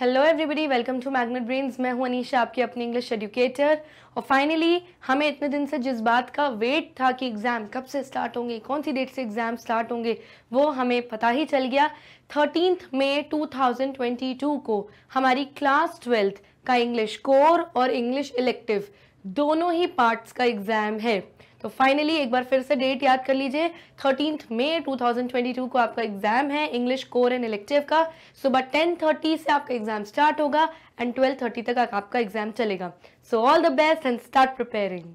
hello everybody welcome to magnet brains मैं हूं अनीशा आपकी अपनी इंग्लिश एडुकेटर और फाइनली हमें इतने दिन से जिस बात का वेट था कि एग्ज़ाम कब से स्टार्ट होंगे कौन सी डेट से एग्ज़ाम स्टार्ट होंगे वो हमें पता ही चल गया थर्टीन मे 2022 को हमारी क्लास ट्वेल्थ का इंग्लिश कोर और इंग्लिश इलेक्टिव दोनों ही पार्ट्स का एग्ज़ाम है तो फाइनली एक बार फिर से डेट याद कर लीजिए थर्टीन मे 2022 को आपका एग्जाम है इंग्लिश कोर एंड इलेक्टिव का सुबह टेन थर्टी से आपका एग्जाम स्टार्ट होगा एंड ट्वेल्व थर्टी तक आपका एग्जाम चलेगा so all the best and start preparing